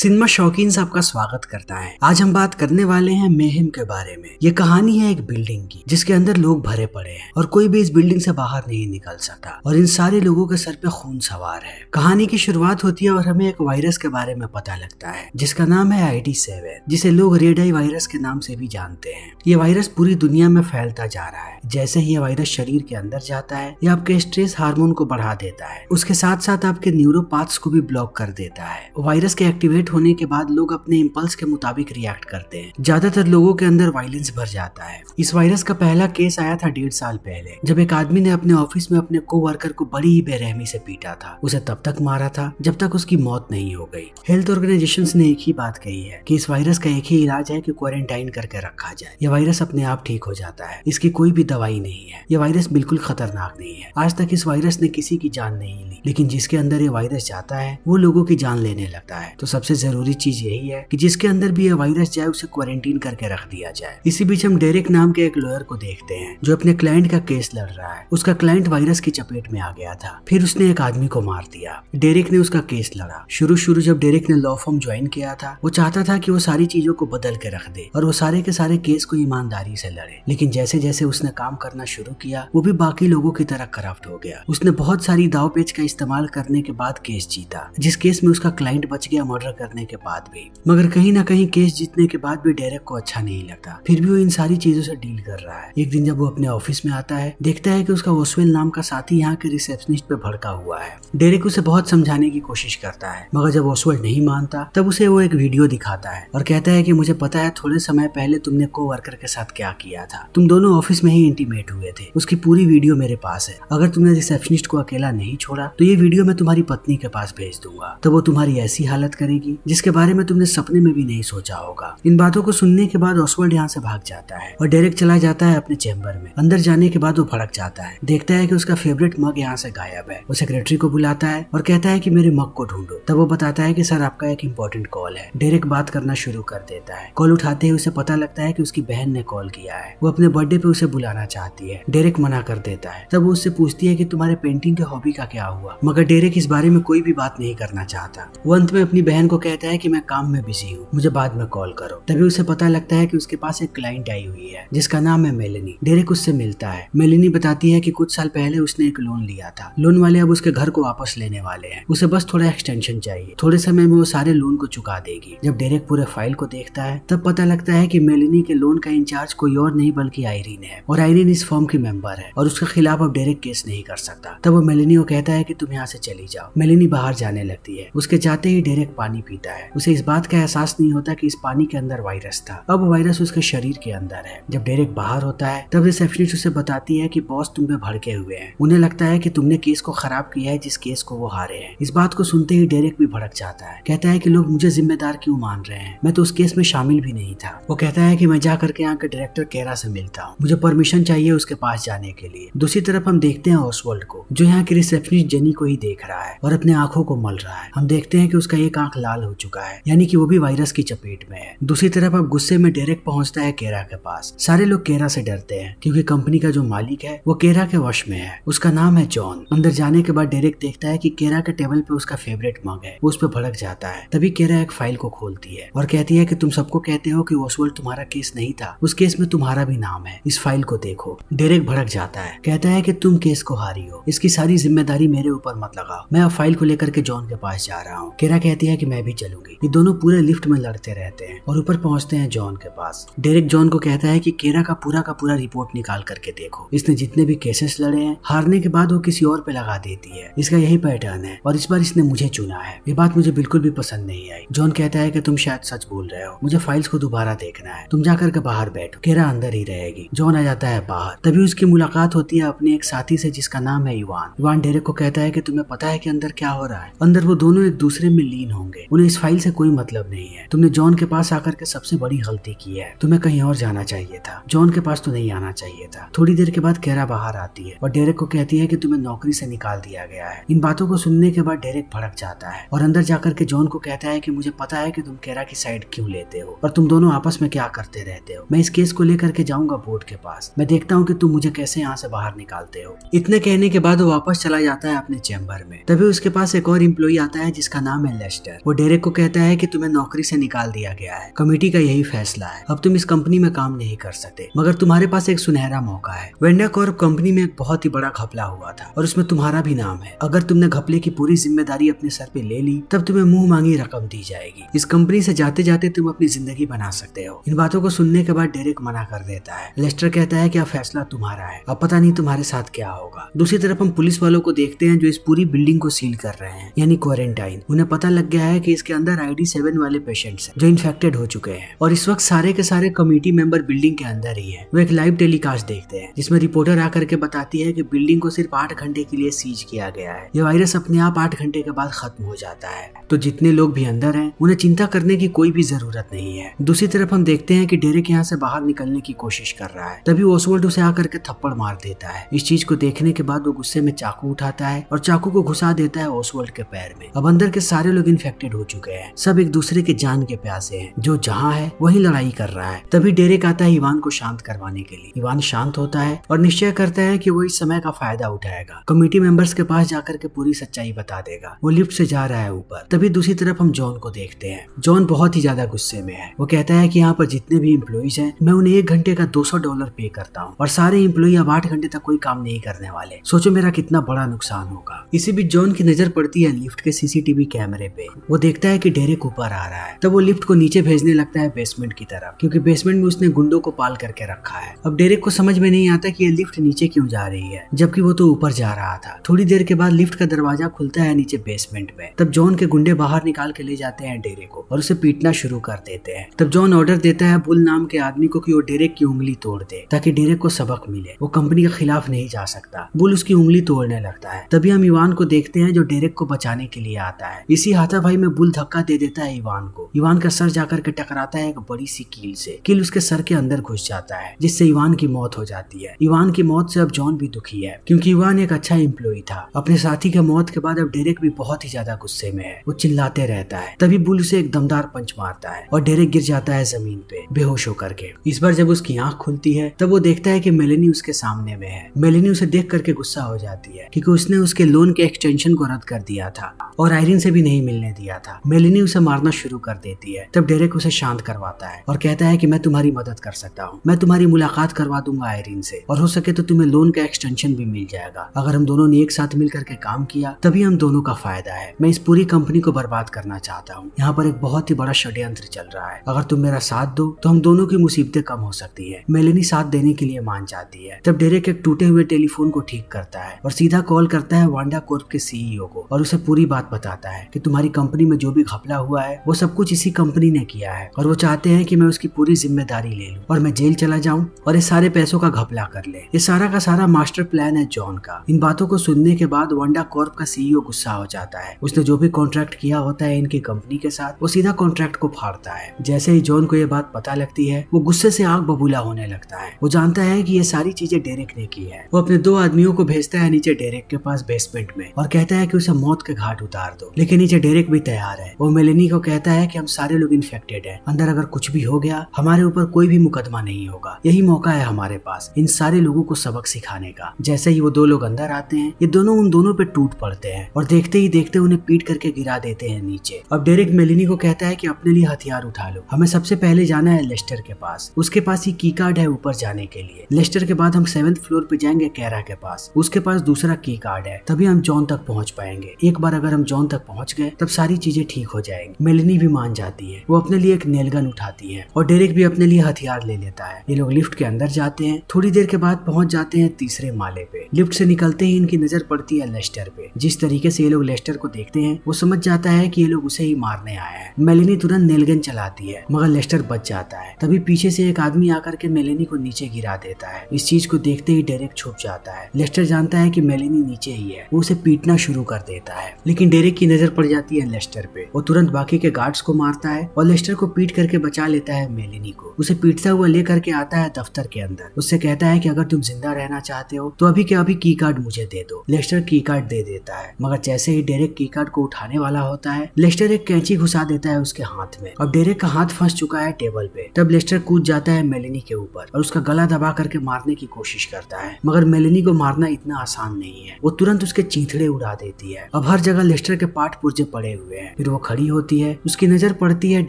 cinema शौकीन से आपका स्वागत करता है आज हम बात करने वाले हैं मेहिम के बारे में ये कहानी है एक बिल्डिंग की जिसके अंदर लोग भरे पड़े हैं और कोई भी इस बिल्डिंग से बाहर नहीं निकल सकता और इन सारे लोगों के सर पे खून सवार है कहानी की शुरुआत होती है और हमें एक वायरस के बारे में पता लगता है जिसका नाम है आई डी सेवन जिसे लोग रेड आई वायरस के नाम से भी जानते हैं ये वायरस पूरी दुनिया में फैलता जा रहा है जैसे ही ये वायरस शरीर के अंदर जाता है ये आपके स्ट्रेस हार्मोन को बढ़ा देता है उसके साथ साथ आपके न्यूरो को भी ब्लॉक कर देता है वायरस के एक्टिवेट जनरेट होने के बाद लोग अपने इम्पल्स के मुताबिक रिएक्ट करते हैं ज्यादातर लोगों के अंदर वायलेंस भर जाता है इस वायरस का पहला केस आया था डेढ़ साल पहले जब एक आदमी ने अपने ऑफिस में अपने को वर्कर को बड़ी ही बेरहमी से पीटा था उसे तब तक मारा था जब तक उसकी मौत नहीं हो गई हेल्थ ऑर्गेनाइजेशन ने एक ही बात कही है की इस वायरस का एक ही इलाज है की क्वारंटाइन करके रखा जाए यह वायरस अपने आप ठीक हो जाता है इसकी कोई भी दवाई नहीं है यह वायरस बिल्कुल खतरनाक नहीं है आज तक इस वायरस ने किसी की जान नहीं ली लेकिन जिसके अंदर ये वायरस जाता है वो लोगों की जान लेने लगता है तो सबसे सबसे जरूरी चीज यही है कि जिसके अंदर भी यह वायरस जाए उसे क्वारंटीन करके रख दिया जाए इसी बीच हम डेरेक नाम के एक लॉयर को देखते हैं जो अपने क्लाइंट का केस लड़ रहा है उसका क्लाइंट वायरस की चपेट में आ गया था फिर उसने एक आदमी को मार दिया डेरेक ने उसका केस लड़ा शुरू शुरू जब डेरेक ने लॉ फॉर्म ज्वाइन किया था वो चाहता था कि वो सारी चीजों को बदल के रख दे और वो सारे के सारे केस को ईमानदारी से लड़े लेकिन जैसे जैसे उसने काम करना शुरू किया वो भी बाकी लोगों की तरह करप्ट हो गया उसने बहुत सारी दाव पेच का इस्तेमाल करने के बाद केस जीता जिस केस में उसका क्लाइंट बच गया मर्डर करने के बाद भी मगर कहीं ना कहीं केस जीतने के बाद भी डेरेक को अच्छा नहीं लगता फिर भी वो इन सारी चीजों से डील कर रहा है एक दिन जब वो अपने ऑफिस में आता है देखता है की उसका ओसवेल नाम का साथी यहाँ के रिसेप्शनिस्ट पे भड़का हुआ है डेरेक उसे बहुत समझाने की कोशिश करता है मगर जब ओसवेल नहीं मानता तब उसे वो एक वीडियो दिखाता है और कहता है की मुझे पता है थोड़े समय पहले तुमने को वर्कर के साथ क्या किया था तुम दोनों ऑफिस में ही इंटीमेट हुए थे उसकी पूरी वीडियो मेरे पास है अगर तुमने रिसेप्शनिस्ट को अकेला नहीं छोड़ा तो ये वीडियो मैं तुम्हारी पत्नी के पास भेज दूंगा तो वो तुम्हारी ऐसी हालत करेगी होगी जिसके बारे में तुमने सपने में भी नहीं सोचा होगा इन बातों को सुनने के बाद ओसवर्ल्ड यहाँ से भाग जाता है और डायरेक्ट चला जाता है अपने चैम्बर में अंदर जाने के बाद वो भड़क जाता है देखता है की उसका फेवरेट मग यहाँ से गायब है वो सेक्रेटरी को बुलाता है और कहता है की मेरे मग को ढूंढो तब वो बताता है की सर आपका एक इम्पोर्टेंट कॉल है डायरेक्ट बात करना शुरू कर देता है कॉल उठाते ही उसे पता लगता है की उसकी बहन ने कॉल किया है वो अपने बर्थडे पे उसे बुलाना चाहती है डेरेक मना कर देता है तब वो उससे पूछती है कि तुम्हारे पेंटिंग के हॉबी का क्या हुआ मगर डेरेक इस बारे में कोई भी बात नहीं करना चाहता वो अंत में अपनी बहन को कहता है कि मैं काम में बिजी हूँ मुझे बाद में कॉल करो तभी उसे पता लगता है कि उसके पास एक क्लाइंट आई हुई है जिसका नाम है मेलिनी डेरेक उससे मिलता है मेलिनी बताती है कि कुछ साल पहले उसने एक लोन लिया था लोन वाले अब उसके घर को वापस लेने वाले हैं उसे बस थोड़ा एक्सटेंशन चाहिए थोड़े समय में वो सारे लोन को चुका देगी जब डेरेक पूरे फाइल को देखता है तब पता लगता है की मेलिनी के लोन का इंचार्ज कोई और नहीं बल्कि आयरीन है और आयरीन इस फॉर्म की मेंबर है और उसके खिलाफ अब डेरेक केस नहीं कर सकता तब वो मेलिनी को कहता है की तुम यहाँ से चली जाओ मेलिनी बाहर जाने लगती है उसके जाते ही डेरेक पानी पीता है उसे इस बात का एहसास नहीं होता कि इस पानी के अंदर वायरस था अब वायरस उसके शरीर के अंदर है जब डेरेक बाहर होता है तब रिसेप्शनिस्ट उसे बताती है की बॉस तुम पे भड़के हुए हैं उन्हें लगता है की तुमने केस को खराब किया है जिस केस को वो हारे हैं इस बात को सुनते ही डेरेक भी भड़क जाता है कहता है की लोग मुझे जिम्मेदार क्यों मान रहे हैं मैं तो उस केस में शामिल भी नहीं था वो कहता है की मैं जा करके यहाँ के डायरेक्टर केरा से मिलता हूँ मुझे परमिशन चाहिए उसके पास जाने के लिए दूसरी तरफ हम देखते हैं ऑसवर्ल्ड को जो यहाँ की रिसेप्शनिस्ट जेनी को ही देख रहा है और अपने आंखों को मल रहा है हम देखते हैं कि उसका एक आंख लाल इस्तेमाल हो चुका है यानी कि वो भी वायरस की चपेट में है दूसरी तरफ अब गुस्से में डेरेक पहुंचता है केरा के पास सारे लोग केरा से डरते हैं क्योंकि कंपनी का जो मालिक है वो केरा के वश में है उसका नाम है जॉन अंदर जाने के बाद डेरेक देखता है की केरा के टेबल पे उसका फेवरेट मग है वो उस पर भड़क जाता है तभी केरा एक फाइल को खोलती है और कहती है की तुम सबको कहते हो की ओसवर्ल्ड तुम्हारा केस नहीं था उस केस में तुम्हारा भी नाम है इस फाइल को देखो डेरेक भड़क जाता है कहता है की तुम केस को हारी हो इसकी सारी जिम्मेदारी मेरे ऊपर मत लगाओ मैं अब फाइल को लेकर के जॉन के पास जा रहा हूँ केरा कहती है की मैं मैं भी चलूंगी ये दोनों पूरे लिफ्ट में लड़ते रहते हैं और ऊपर पहुंचते हैं जॉन के पास डेरिक जॉन को कहता है कि केरा का पूरा का पूरा रिपोर्ट निकाल करके देखो इसने जितने भी केसेस लड़े हैं हारने के बाद वो किसी और पे लगा देती है इसका यही पैटर्न है और इस बार इसने मुझे चुना है ये बात मुझे बिल्कुल भी पसंद नहीं आई जॉन कहता है की तुम शायद सच बोल रहे हो मुझे फाइल्स को दोबारा देखना है तुम जाकर के बाहर बैठो केरा अंदर ही रहेगी जॉन आ जाता है बाहर तभी उसकी मुलाकात होती है अपने एक साथी से जिसका नाम है इवान इवान डेरेक को कहता है कि तुम्हें पता है कि अंदर क्या हो रहा है अंदर वो दोनों एक दूसरे में लीन होंगे उन्हें इस फाइल से कोई मतलब नहीं है तुमने जॉन के पास आकर के सबसे बड़ी गलती की है तुम्हें कहीं और जाना चाहिए था जॉन के पास तो नहीं आना चाहिए था थोड़ी देर के बाद कैरा बाहर आती है और डेरेक को कहती है की तुम्हें नौकरी से निकाल दिया गया है इन बातों को सुनने के बाद डेरेक भड़क जाता है और अंदर जाकर के जॉन को कहता है की मुझे पता है की तुम कैरा की साइड क्यूँ लेते हो और तुम दोनों आपस में क्या करते रहते हो मैं इस केस को लेकर के जाऊंगा बोर्ड के पास मैं देखता हूँ की तुम मुझे कैसे यहाँ से बाहर निकालते हो इतने कहने के बाद वो वापस चला जाता है अपने चैम्बर में तभी उसके पास एक और इम्प्लॉय आता है जिसका नाम है लेस्टर वो डेरेक को कहता है कि तुम्हें नौकरी से निकाल दिया गया है कमेटी का यही फैसला है अब तुम इस कंपनी में काम नहीं कर सकते मगर तुम्हारे पास एक सुनहरा मौका है वेंडा कॉर्प कंपनी में एक बहुत ही बड़ा घपला हुआ था और उसमें तुम्हारा भी नाम है अगर तुमने घपले की पूरी जिम्मेदारी अपने सर पे ले ली तब तुम्हें मुंह मांगी रकम दी जाएगी इस कंपनी से जाते जाते तुम अपनी जिंदगी बना सकते हो इन बातों को सुनने के बाद डेरेक मना कर देता है लेस्टर कहता है कि अब फैसला तुम्हारा है अब पता नहीं तुम्हारे साथ क्या होगा दूसरी तरफ हम पुलिस वालों को देखते हैं जो इस पूरी बिल्डिंग को सील कर रहे हैं यानी क्वारंटाइन उन्हें पता लग गया है कि कि इसके अंदर आईडी सेवन वाले पेशेंट्स हैं जो इन्फेक्टेड हो चुके हैं और इस वक्त सारे के सारे कमेटी मेंबर बिल्डिंग के अंदर ही है वो एक लाइव टेलीकास्ट देखते हैं जिसमें रिपोर्टर आकर के बताती है की बिल्डिंग को सिर्फ आठ घंटे के लिए सीज किया गया है ये वायरस अपने आप आठ घंटे के बाद खत्म हो जाता है तो जितने लोग भी अंदर है उन्हें चिंता करने की कोई भी जरूरत नहीं है दूसरी तरफ हम देखते हैं की डेरेक यहाँ से बाहर निकलने की कोशिश कर रहा है तभी ओसवर्ड उसे आकर के थप्पड़ मार देता है इस चीज को देखने के बाद वो गुस्से में चाकू उठाता है और चाकू को घुसा देता है ओसवर्ल्ड के पैर में अब अंदर के सारे लोग इन्फेक्टेड हो हो चुके हैं सब एक दूसरे के जान के प्यासे हैं जो जहाँ है वही लड़ाई कर रहा है तभी डेरेक आता है इवान को शांत करवाने के लिए इवान शांत होता है और निश्चय करता है की वो इस समय का फायदा उठाएगा कमेटी मेंबर्स के पास जाकर के पूरी सच्चाई बता देगा वो लिफ्ट से जा रहा है ऊपर तभी दूसरी तरफ हम जॉन को देखते हैं जॉन बहुत ही ज्यादा गुस्से में है वो कहता है की यहाँ पर जितने भी इम्प्लॉयज है मैं उन्हें एक घंटे का दो डॉलर पे करता हूँ और सारे इम्प्लॉय अब आठ घंटे तक कोई काम नहीं करने वाले सोचो मेरा कितना बड़ा नुकसान होगा इसी बीच जॉन की नजर पड़ती है लिफ्ट के सीसीटीवी कैमरे पे वो देख देखता है कि डेरेक ऊपर आ रहा है तब वो लिफ्ट को नीचे भेजने लगता है बेसमेंट की तरफ क्योंकि बेसमेंट में उसने गुंडो को पाल करके रखा है अब डेरेक को समझ में नहीं आता की ये लिफ्ट नीचे क्यों जा रही है जबकि वो तो ऊपर जा रहा था थोड़ी देर के बाद लिफ्ट का दरवाजा खुलता है नीचे बेसमेंट में तब जॉन के गुंडे बाहर निकाल के ले जाते हैं डेरे को और उसे पीटना शुरू कर देते हैं तब जॉन ऑर्डर देता है बुल नाम के आदमी को कि वो डेरेक की उंगली तोड़ दे ताकि डेरेक को सबक मिले वो कंपनी के खिलाफ नहीं जा सकता बुल उसकी उंगली तोड़ने लगता है तभी हम इवान को देखते हैं जो डेरेक को बचाने के लिए आता है इसी हाथापाई में बुल धक्का दे देता है इवान को इवान का सर जाकर के टकराता है एक बड़ी सी कील से कील उसके सर के अंदर घुस जाता है जिससे इवान की मौत हो जाती है इवान की मौत से अब जॉन भी दुखी है क्योंकि इवान एक अच्छा एम्प्लॉय था अपने साथी के मौत के बाद अब डेरेक भी बहुत ही ज्यादा गुस्से में है वो चिल्लाते रहता है तभी बुल उसे एक दमदार पंच मारता है और डेरेक गिर जाता है जमीन पे बेहोश होकर के इस बार जब उसकी आंख खुलती है तब वो देखता है की मेलिनी उसके सामने में है मेलिनी उसे देख करके गुस्सा हो जाती है क्योंकि उसने उसके लोन के एक्सटेंशन को रद्द कर दिया था और आयरिन से भी नहीं मिलने दिया था था मेलिनी उसे मारना शुरू कर देती है तब डेरेक उसे शांत करवाता है और कहता है कि मैं तुम्हारी मदद कर सकता हूँ मैं तुम्हारी मुलाकात करवा दूंगा आयरीन से और हो सके तो तुम्हें लोन का एक्सटेंशन भी मिल जाएगा अगर हम दोनों ने एक साथ मिल करके काम किया तभी हम दोनों का फायदा है मैं इस पूरी कंपनी को बर्बाद करना चाहता हूँ यहाँ पर एक बहुत ही बड़ा षड्यंत्र चल रहा है अगर तुम मेरा साथ दो तो हम दोनों की मुसीबतें कम हो सकती है मेलिनी साथ देने के लिए मान जाती है तब डेरेक एक टूटे हुए टेलीफोन को ठीक करता है और सीधा कॉल करता है वांडा कोर्प के सीईओ e को और उसे पूरी बात बताता है कि तुम्हारी कंपनी में जो भी घपला हुआ है वो सब कुछ इसी कंपनी ने किया है और वो चाहते हैं कि मैं उसकी पूरी जिम्मेदारी ले लूं और मैं जेल चला जाऊँ और इस सारे पैसों का घपला कर ले ये सारा का सारा मास्टर प्लान है जॉन का इन बातों को सुनने के बाद वंडा कॉर्प का सीईओ गुस्सा हो जाता है उसने जो भी कॉन्ट्रैक्ट किया होता है इनकी कंपनी के साथ वो सीधा कॉन्ट्रैक्ट को फाड़ता है जैसे ही जॉन को ये बात पता लगती है वो गुस्से से आग बबूला होने लगता है वो जानता है की ये सारी चीजें डेरेक ने की है वो अपने दो आदमियों को भेजता है नीचे डेरेक के पास बेसमेंट में और कहता है की उसे मौत के घाट उतार दो लेकिन नीचे डेरेक भी तैयार तैयार है वो मेलेनी को कहता है कि हम सारे लोग इन्फेक्टेड हैं अंदर अगर कुछ भी हो गया हमारे ऊपर कोई भी मुकदमा नहीं होगा यही मौका है हमारे पास इन सारे लोगों को सबक सिखाने का जैसे ही वो दो लोग अंदर आते हैं ये दोनों उन दोनों पे टूट पड़ते हैं और देखते ही देखते उन्हें पीट करके गिरा देते हैं नीचे अब डेरिक मेलिनी को कहता है की अपने लिए हथियार उठा लो हमें सबसे पहले जाना है लेस्टर के पास उसके पास ही की कार्ड है ऊपर जाने के लिए लेस्टर के बाद हम सेवेंथ फ्लोर पे जाएंगे कैरा के पास उसके पास दूसरा की कार्ड है तभी हम जॉन तक पहुंच पाएंगे एक बार अगर हम जॉन तक पहुंच गए तब सारी चीज चीजें ठीक हो जाएंगी मेलनी भी मान जाती है वो अपने लिए एक नेलगन उठाती है और डेरेक भी अपने लिए हथियार ले लेता है ये लोग लिफ्ट के अंदर जाते हैं थोड़ी देर के बाद पहुंच जाते हैं तीसरे माले पे लिफ्ट से निकलते ही इनकी नजर पड़ती है लेस्टर पे जिस तरीके से ये लोग लेस्टर को देखते हैं वो समझ जाता है की ये लोग उसे ही मारने आए हैं मेलिनी तुरंत नेलगन चलाती है मगर लेस्टर बच जाता है तभी पीछे से एक आदमी आकर के मेलिनी को नीचे गिरा देता है इस चीज को देखते ही डेरेक छुप जाता है लेस्टर जानता है की मेलिनी नीचे ही है वो उसे पीटना शुरू कर देता है लेकिन डेरेक की नजर पड़ जाती है लेस्टर पत्थर पे वो तुरंत बाकी के गार्ड्स को मारता है और लेस्टर को पीट करके बचा लेता है मेलिनी को उसे पीटता हुआ ले करके आता है दफ्तर के अंदर उससे कहता है कि अगर तुम जिंदा रहना चाहते हो तो अभी के अभी की कार्ड मुझे दे दो लेस्टर की कार्ड दे देता है मगर जैसे ही डेरेक की कार्ड को उठाने वाला होता है लेस्टर एक कैंची घुसा देता है उसके हाथ में अब डेरेक का हाथ फंस चुका है टेबल पे तब लेस्टर कूद जाता है मेलिनी के ऊपर और उसका गला दबा करके मारने की कोशिश करता है मगर मेलिनी को मारना इतना आसान नहीं है वो तुरंत उसके चीथड़े उड़ा देती है अब हर जगह लेस्टर के पार्ट पुर्जे पड़े हुए हैं फिर वो खड़ी होती है उसकी नजर पड़ती है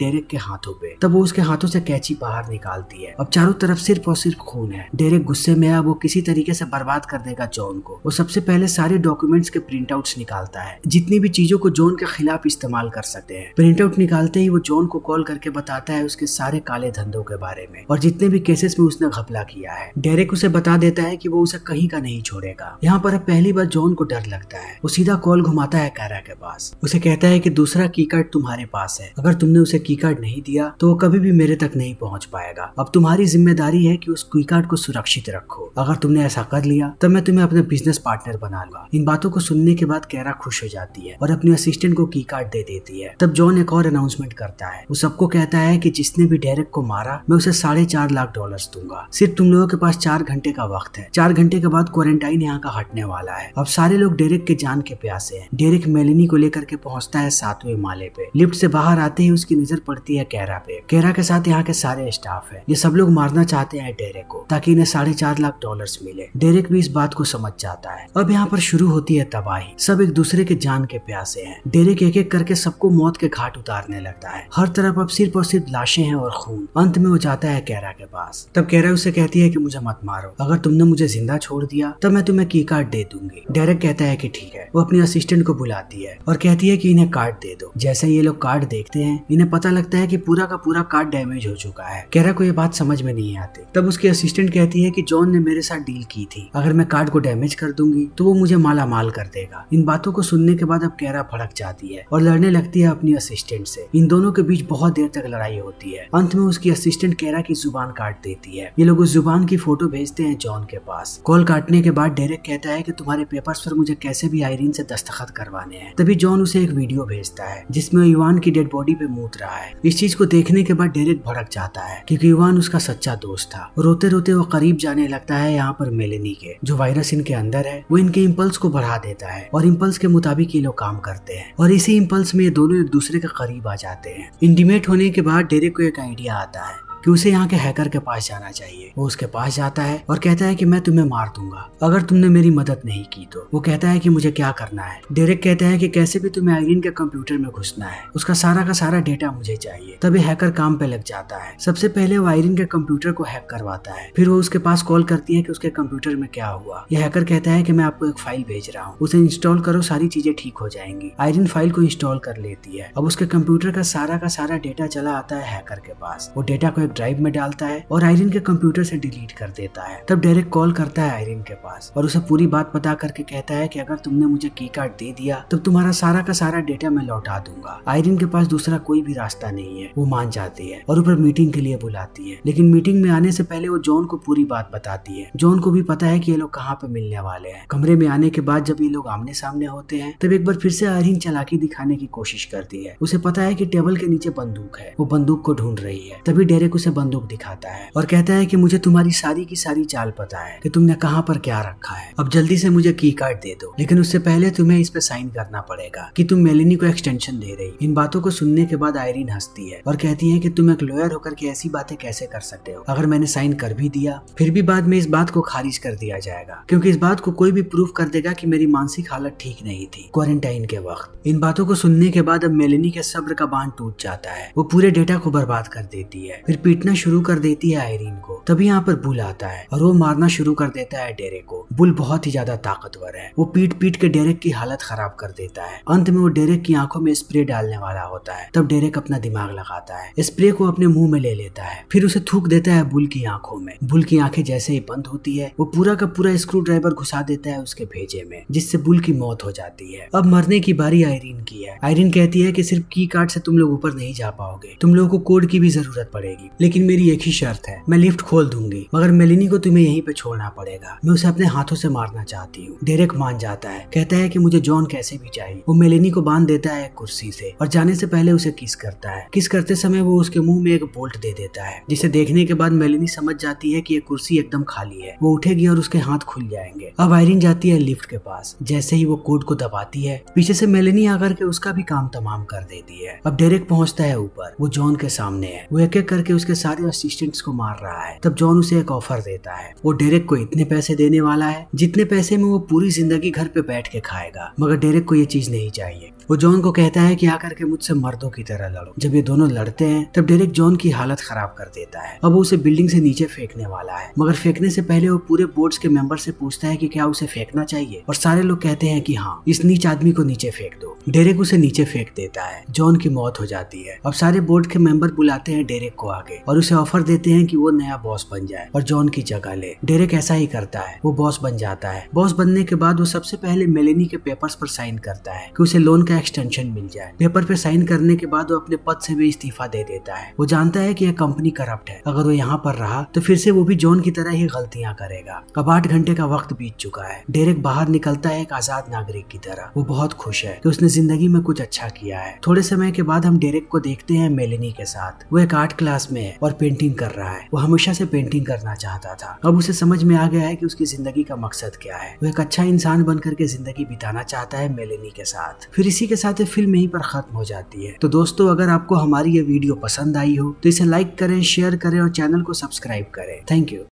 डेरेक के हाथों पे तब वो उसके हाथों से कैची बाहर निकालती है अब चारों तरफ सिर्फ और सिर्फ खून है डेरेक गुस्से में है वो किसी तरीके से बर्बाद कर देगा जॉन को वो सबसे पहले सारे डॉक्यूमेंट्स के प्रिंट आउट निकालता है जितनी भी चीजों को जॉन के खिलाफ इस्तेमाल कर सकते हैं प्रिंट आउट निकालते ही वो जॉन को कॉल करके बताता है उसके सारे काले धंधों के बारे में और जितने भी केसेस में उसने घपला किया है डेरेक उसे बता देता है की वो उसे कहीं का नहीं छोड़ेगा यहाँ पर अब पहली बार जॉन को डर लगता है वो सीधा कॉल घुमाता है कैरा के पास उसे कहता है की दूसरे दूसरा की कार्ड तुम्हारे पास है अगर तुमने उसे की कार्ड नहीं दिया तो वो कभी भी मेरे तक नहीं पहुंच पाएगा अब तुम्हारी जिम्मेदारी है कि उस की कार्ड को सुरक्षित रखो अगर तुमने ऐसा कर लिया तब मैं तुम्हें अपना बिजनेस पार्टनर बना लूंगा इन बातों को सुनने के बाद कैरा खुश हो जाती है और अपने असिस्टेंट को की कार्ड दे देती है तब जॉन एक और अनाउंसमेंट करता है वो सबको कहता है की जिसने भी डेरेक को मारा मैं उसे साढ़े चार लाख डॉलर दूंगा सिर्फ तुम लोगों के पास चार घंटे का वक्त है चार घंटे के बाद क्वारंटाइन यहाँ का हटने वाला है अब सारे लोग डेरेक के जान के प्यासे हैं डेरेक मेलिनी को लेकर के पहुंचता है साथ सातवें माले पे लिफ्ट से बाहर आते ही उसकी नजर पड़ती है कैरा पे कैरा के साथ यहाँ के सारे स्टाफ है ये सब लोग मारना चाहते हैं डेरेक को ताकि इन्हें साढ़े चार लाख डॉलर मिले डेरेक भी इस बात को समझ जाता है अब यहाँ पर शुरू होती है तबाही सब एक दूसरे के जान के प्यासे है डेरेक एक एक करके सबको मौत के घाट उतारने लगता है हर तरफ अब सिर्फ और सिर्फ लाशें हैं और खून अंत में वो जाता है कैरा के पास तब कैरा उसे कहती है की मुझे मत मारो अगर तुमने मुझे जिंदा छोड़ दिया तब मैं तुम्हें की कार्ड दे दूंगी डेरेक कहता है की ठीक है वो अपने असिस्टेंट को बुलाती है और कहती है की इन्हें कार्ड दे दो जैसे ये लोग कार्ड देखते हैं इन्हें पता लगता है कि पूरा का पूरा कार्ड डैमेज हो चुका है कैरा को ये बात समझ में नहीं आती तब उसकी असिस्टेंट कहती है कि जॉन ने मेरे साथ डील की थी अगर मैं कार्ड को डैमेज कर दूंगी तो वो मुझे माला माल कर देगा इन बातों को सुनने के बाद अब कैरा भड़क जाती है और लड़ने लगती है अपनी असिस्टेंट से इन दोनों के बीच बहुत देर तक लड़ाई होती है अंत में उसकी असिस्टेंट कैरा की जुबान काट देती है ये लोग उस जुबान की फोटो भेजते हैं जॉन के पास कॉल काटने के बाद डेरेक कहता है की तुम्हारे पेपर्स पर मुझे कैसे भी आयरीन से दस्तखत करवाने हैं तभी जॉन उसे एक वीडियो भेजता है रहता है जिसमे युवान की डेड बॉडी पे मूत रहा है इस चीज को देखने के बाद डेरेक भड़क जाता है क्योंकि युवान उसका सच्चा दोस्त था रोते रोते वो करीब जाने लगता है यहाँ पर मेलेनी के जो वायरस इनके अंदर है वो इनके इम्पल्स को बढ़ा देता है और इम्पल्स के मुताबिक ये लोग काम करते हैं और इसी इम्पल्स में ये दोनों एक दूसरे के करीब आ जाते हैं इंटीमेट होने के बाद डेरेक को एक आइडिया आता है कि उसे यहाँ के हैकर के पास जाना चाहिए वो उसके पास जाता है और कहता है कि मैं तुम्हें मार दूंगा अगर तुमने मेरी मदद नहीं की तो वो कहता है कि मुझे क्या करना है डेरेक कहता है कि कैसे भी तुम्हें आइरिन के कंप्यूटर में घुसना है उसका सारा का सारा डेटा मुझे चाहिए तभी हैकर काम पे लग जाता है सबसे पहले वो आइरिन के कंप्यूटर को हैक करवाता है फिर वो उसके पास कॉल करती है कि उसके कंप्यूटर में क्या हुआ यह हैकर कहता है कि मैं आपको एक फाइल भेज रहा हूँ उसे इंस्टॉल करो सारी चीजें ठीक हो जाएंगी आयरिन फाइल को इंस्टॉल कर लेती है अब उसके कंप्यूटर का सारा का सारा डेटा चला आता है हैकर के पास वो डेटा को एक ड्राइव में डालता है और आयरिन के कंप्यूटर से डिलीट कर देता है तब डायरेक्ट कॉल करता है आयरिन के पास और उसे पूरी बात बता करके कहता है कि अगर तुमने मुझे की कार्ड दे दिया तब तुम्हारा सारा का सारा डेटा मैं लौटा दूंगा आयरिन के पास दूसरा कोई भी रास्ता नहीं है वो मान जाती है और ऊपर मीटिंग के लिए बुलाती है लेकिन मीटिंग में आने से पहले वो जॉन को पूरी बात बताती है जॉन को भी पता है कि ये लोग कहाँ पे मिलने वाले हैं कमरे में आने के बाद जब ये लोग आमने सामने होते हैं तब एक बार फिर से आयरिन चलाकी दिखाने की कोशिश करती है उसे पता है की टेबल के नीचे बंदूक है वो बंदूक को ढूंढ रही है तभी डेरेक उसे उसे बंदूक दिखाता है और कहता है कि मुझे तुम्हारी सारी की सारी चाल पता है कि तुमने कहाँ पर क्या रखा है अब जल्दी से मुझे की कार्ड दे दो लेकिन उससे पहले तुम्हें इस पे साइन करना पड़ेगा कि तुम मेलिनी को एक्सटेंशन दे रही इन बातों को सुनने के बाद आयरीन हंसती है और कहती है कि तुम एक लॉयर होकर के ऐसी बातें कैसे कर सकते हो अगर मैंने साइन कर भी दिया फिर भी बाद में इस बात को खारिज कर दिया जाएगा क्योंकि इस बात को कोई भी प्रूफ कर देगा की मेरी मानसिक हालत ठीक नहीं थी क्वारंटाइन के वक्त इन बातों को सुनने के बाद अब मेलिनी के सब्र का बांध टूट जाता है वो पूरे डेटा को बर्बाद कर देती है फिर पी पीटना शुरू कर देती है आयरीन को तभी यहाँ पर बुल आता है और वो मारना शुरू कर देता है डेरेक को बुल बहुत ही ज्यादा ताकतवर है वो पीट पीट के डेरेक की हालत खराब कर देता है अंत में वो डेरेक की आंखों में स्प्रे डालने वाला होता है तब डेरेक अपना दिमाग लगाता है स्प्रे को अपने मुंह में ले लेता है फिर उसे थूक देता है बुल की आंखों में बुल की आंखें जैसे ही बंद होती है वो पूरा का पूरा स्क्रू ड्राइवर घुसा देता है उसके भेजे में जिससे बुल की मौत हो जाती है अब मरने की बारी आयरीन की है आयरीन कहती है की सिर्फ की कार्ड से तुम लोग ऊपर नहीं जा पाओगे तुम लोगों को कोड की भी जरूरत पड़ेगी लेकिन मेरी एक ही शर्त है मैं लिफ्ट खोल दूंगी मगर मेलिनी को तुम्हें यहीं पे छोड़ना पड़ेगा मैं उसे अपने हाथों से मारना चाहती हूँ डेरेक मान जाता है कहता है की मुझे जॉन कैसे भी चाहिए वो मेलिनी को बांध देता है कुर्सी से और जाने से पहले उसे किस करता है किस करते समय वो उसके मुंह में एक बोल्ट दे देता है जिसे देखने के बाद मेलिनी समझ जाती है की ये कुर्सी एकदम खाली है वो उठेगी और उसके हाथ खुल जाएंगे अब आयरिन जाती है लिफ्ट के पास जैसे ही वो कोड को दबाती है पीछे से मेलिनी आकर के उसका भी काम तमाम कर देती है अब डेरेक पहुंचता है ऊपर वो जॉन के सामने है वो एक एक करके उस उसके सारे असिस्टेंट्स को मार रहा है तब जॉन उसे एक ऑफर देता है वो डेरेक को इतने पैसे देने वाला है जितने पैसे में वो पूरी जिंदगी घर पे बैठ के खाएगा मगर डेरेक को ये चीज नहीं चाहिए वो जॉन को कहता है कि आकर के मुझसे मर्दों की तरह लड़ो जब ये दोनों लड़ते हैं तब डेरिक जॉन की हालत खराब कर देता है अब वो उसे बिल्डिंग से नीचे फेंकने वाला है मगर फेंकने से पहले वो पूरे बोर्ड्स के मेंबर से पूछता है कि क्या उसे फेंकना चाहिए और सारे लोग कहते हैं कि हाँ इस नीच आदमी को नीचे फेंक दो डेरेक उसे नीचे फेंक देता है जॉन की मौत हो जाती है अब सारे बोर्ड के मेंबर बुलाते हैं डेरेक को आगे और उसे ऑफर देते हैं कि वो नया बॉस बन जाए और जॉन की जगह ले डेरेक ऐसा ही करता है वो बॉस बन जाता है बॉस बनने के बाद वो सबसे पहले मेलेनी के पेपर्स पर साइन करता है कि उसे लोन का का एक्सटेंशन मिल जाए पेपर पे साइन करने के बाद वो अपने पद से भी इस्तीफा दे देता है वो जानता है की यह कंपनी करप्ट है अगर वो यहाँ पर रहा तो फिर से वो भी जॉन की तरह ही गलतियाँ करेगा अब आठ घंटे का वक्त बीत चुका है डेरेक बाहर निकलता है एक आजाद नागरिक की तरह वो बहुत खुश है कि उसने जिंदगी में कुछ अच्छा किया है थोड़े समय के बाद हम डेरेक को देखते हैं मेलिनी के साथ वो एक आर्ट क्लास में है और पेंटिंग कर रहा है वो हमेशा से पेंटिंग करना चाहता था अब उसे समझ में आ गया है की उसकी जिंदगी का मकसद क्या है वो एक अच्छा इंसान बनकर के जिंदगी बिताना चाहता है मेलिनी के साथ फिर इसी इसी के साथ ये फिल्म यहीं पर खत्म हो जाती है तो दोस्तों अगर आपको हमारी ये वीडियो पसंद आई हो तो इसे लाइक करें शेयर करें और चैनल को सब्सक्राइब करें थैंक यू